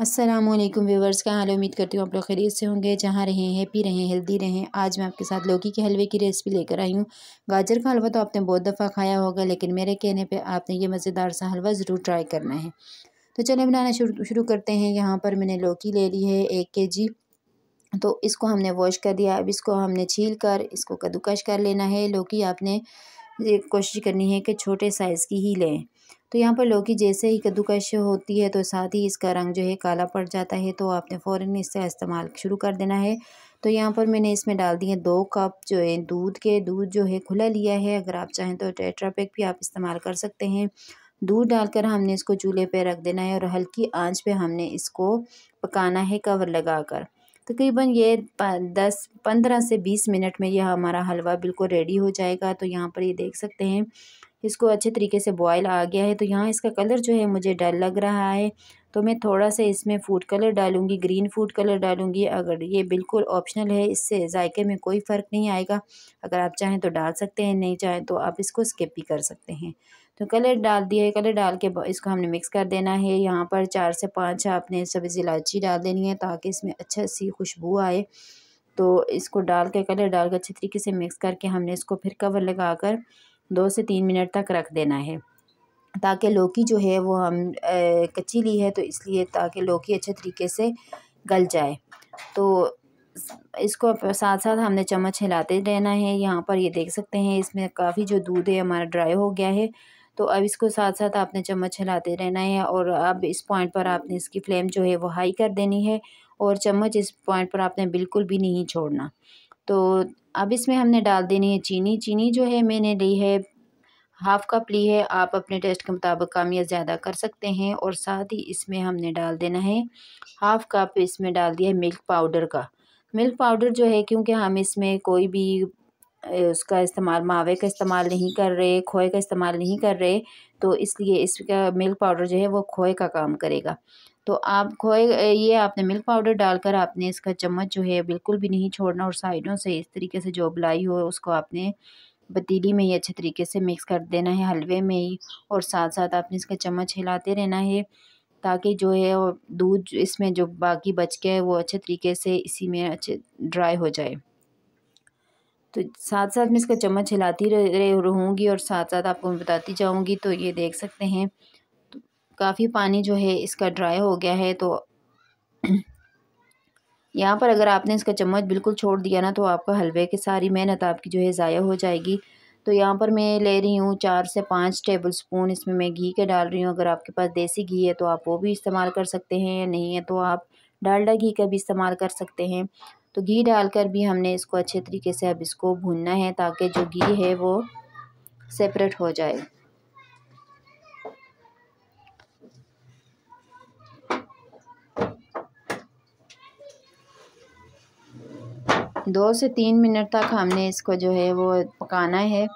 Aslam viewers क्या हाल उम्मीद करती हूँ आप लोग खरीद से होंगे जहाँ रहें हैप्पी रहें हेल्दी रहें आज मैं आपके साथ लौकी के हलवे की रेसिपी लेकर आई हूँ गाजर का हलवा तो आपने बहुत दफ़ा खाया होगा लेकिन मेरे कहने पे आपने ये मज़ेदार सा हलवा ज़रूर ट्राई करना है तो चले बनाना शुरू शुरू करते हैं यहाँ पर मैंने लौकी ले ली है एक के जी तो इसको हमने वॉश कर दिया अब इसको हमने छील कर इसको कद्दूकश कर लेना है लौकी आपने कोशिश करनी है कि छोटे साइज़ की ही लें तो यहाँ पर लौकी जैसे ही कद्दूकश होती है तो साथ ही इसका रंग जो है काला पड़ जाता है तो आपने फ़ौरन इसका इस्तेमाल शुरू कर देना है तो यहाँ पर मैंने इसमें डाल दिए दो कप जो है दूध के दूध जो है खुला लिया है अगर आप चाहें तो टेट्रापेक भी आप इस्तेमाल कर सकते हैं दूध डालकर हमने इसको चूल्हे पे रख देना है और हल्की आंच पे हमने इसको पकाना है कवर लगाकर तकरीबन ये दस पंद्रह से बीस मिनट में यह हमारा हलवा बिल्कुल रेडी हो जाएगा तो यहाँ पर ये देख सकते हैं इसको अच्छे तरीके से बॉयल आ गया है तो यहाँ इसका कलर जो है मुझे डर लग रहा है तो मैं थोड़ा सा इसमें फूड कलर डालूंगी ग्रीन फूड कलर डालूंगी अगर ये बिल्कुल ऑप्शनल है इससे जायके में कोई फ़र्क नहीं आएगा अगर आप चाहें तो डाल सकते हैं नहीं चाहें तो आप इसको स्किप भी कर सकते हैं तो कलर डाल दिया है कलर डाल के इसको हमने मिक्स कर देना है यहाँ पर चार से पाँच आपने सब्ज़ इलायची डाल देनी है ताकि इसमें अच्छा सी खुशबू आए तो इसको डाल के कलर डाल कर अच्छे तरीके से मिक्स करके हमने इसको फिर कवर लगा कर दो से तीन मिनट तक रख देना है ताकि लौकी जो है वो हम कच्ची ली है तो इसलिए ताकि लौकी अच्छे तरीके से गल जाए तो इसको साथ साथ हमने चम्मच हिलाते रहना है यहाँ पर ये देख सकते हैं इसमें काफ़ी जो दूध है हमारा ड्राई हो गया है तो अब इसको साथ साथ आपने चम्मच हिलाते रहना है और अब इस पॉइंट पर आपने इसकी फ्लेम जो है वो हाई कर देनी है और चम्मच इस पॉइंट पर आपने बिल्कुल भी नहीं छोड़ना तो अब इसमें हमने डाल देनी है चीनी चीनी जो है मैंने ली है हाफ़ कप ली है आप अपने टेस्ट के मुताबिक कम या ज़्यादा कर सकते हैं और साथ ही इसमें हमने डाल देना है हाफ़ कप इसमें डाल दिया है मिल्क पाउडर का मिल्क पाउडर जो है क्योंकि हम इसमें कोई भी उसका इस्तेमाल मावे का इस्तेमाल नहीं कर रहे खोए का इस्तेमाल नहीं कर रहे तो इसलिए इसका मिल्क पाउडर जो है वो खोए का काम करेगा तो आप खोए ये आपने मिल्क पाउडर डालकर आपने इसका चम्मच जो है बिल्कुल भी नहीं छोड़ना और साइडों से इस तरीके से जो उबलाई हो उसको आपने पतीली में ही अच्छे तरीके से मिक्स कर देना है हलवे में ही और साथ साथ आपने इसका चम्मच हिलाते रहना है ताकि जो है दूध इसमें जो बाकी बच गया है वो अच्छे तरीके से इसी में अच्छे ड्राई हो जाए तो साथ साथ मैं इसका चम्मच हिलाती रहूँगी और साथ साथ आपको मैं बताती जाऊँगी तो ये देख सकते हैं तो काफ़ी पानी जो है इसका ड्राई हो गया है तो यहाँ पर अगर आपने इसका चम्मच बिल्कुल छोड़ दिया ना तो आपका हलवे की सारी मेहनत आपकी जो है ज़ाया हो जाएगी तो यहाँ पर मैं ले रही हूँ चार से पाँच टेबल स्पून इसमें मैं घी के डाल रही हूँ अगर आपके पास देसी घी है तो आप वो भी इस्तेमाल कर सकते हैं या नहीं है तो आप डालडा घी का भी इस्तेमाल कर सकते हैं तो घी डालकर भी हमने इसको अच्छे तरीके से अब इसको भूनना है ताकि जो घी है वो सेपरेट हो जाए दो से तीन मिनट तक हमने इसको जो है वो पकाना है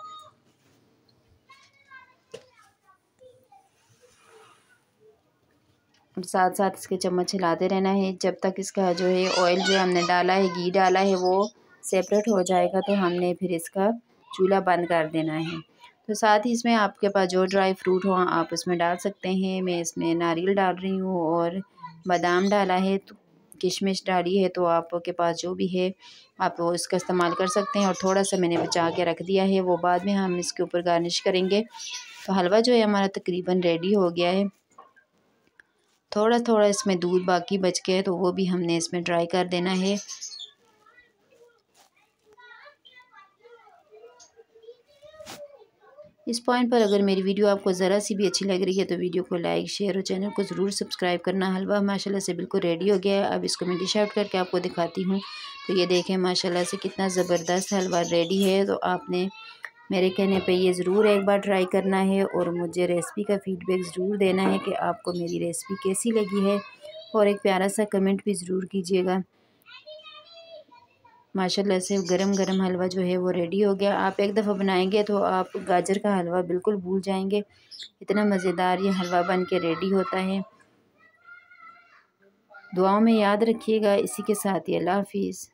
साथ साथ इसके चम्मच हिलाते रहना है जब तक इसका जो है ऑयल जो हमने डाला है घी डाला है वो सेपरेट हो जाएगा तो हमने फिर इसका चूल्हा बंद कर देना है तो साथ ही इसमें आपके पास जो ड्राई फ्रूट हो आप उसमें डाल सकते हैं मैं इसमें नारियल डाल रही हूँ और बादाम डाला है तो किशमिश डाली है तो आपके पास जो भी है आप वो इसका इस्तेमाल कर सकते हैं और थोड़ा सा मैंने बचा के रख दिया है वो बाद में हम इसके ऊपर गार्निश करेंगे तो हलवा जो है हमारा तकरीबन रेडी हो गया है थोड़ा थोड़ा इसमें दूध बाकी बच गया है तो वो भी हमने इसमें ड्राई कर देना है इस पॉइंट पर अगर मेरी वीडियो आपको ज़रा सी भी अच्छी लग रही है तो वीडियो को लाइक शेयर और चैनल को ज़रूर सब्सक्राइब करना हलवा माशाल्लाह से बिल्कुल रेडी हो गया है अब इसको मैं डिश आउट करके आपको दिखाती हूँ तो ये देखें माशाल्लाह से कितना ज़बरदस्त हलवा रेडी है तो आपने मेरे कहने पे ये ज़रूर एक बार ट्राई करना है और मुझे रेसिपी का फ़ीडबैक ज़रूर देना है कि आपको मेरी रेसिपी कैसी लगी है और एक प्यारा सा कमेंट भी ज़रूर कीजिएगा माशाल्लाह से गरम गरम हलवा जो है वो रेडी हो गया आप एक दफ़ा बनाएंगे तो आप गाजर का हलवा बिल्कुल भूल जाएंगे इतना मज़ेदार ये हलवा बन के रेडी होता है दुआओं में याद रखिएगा इसी के साथ ही अल्लाह हाफिज़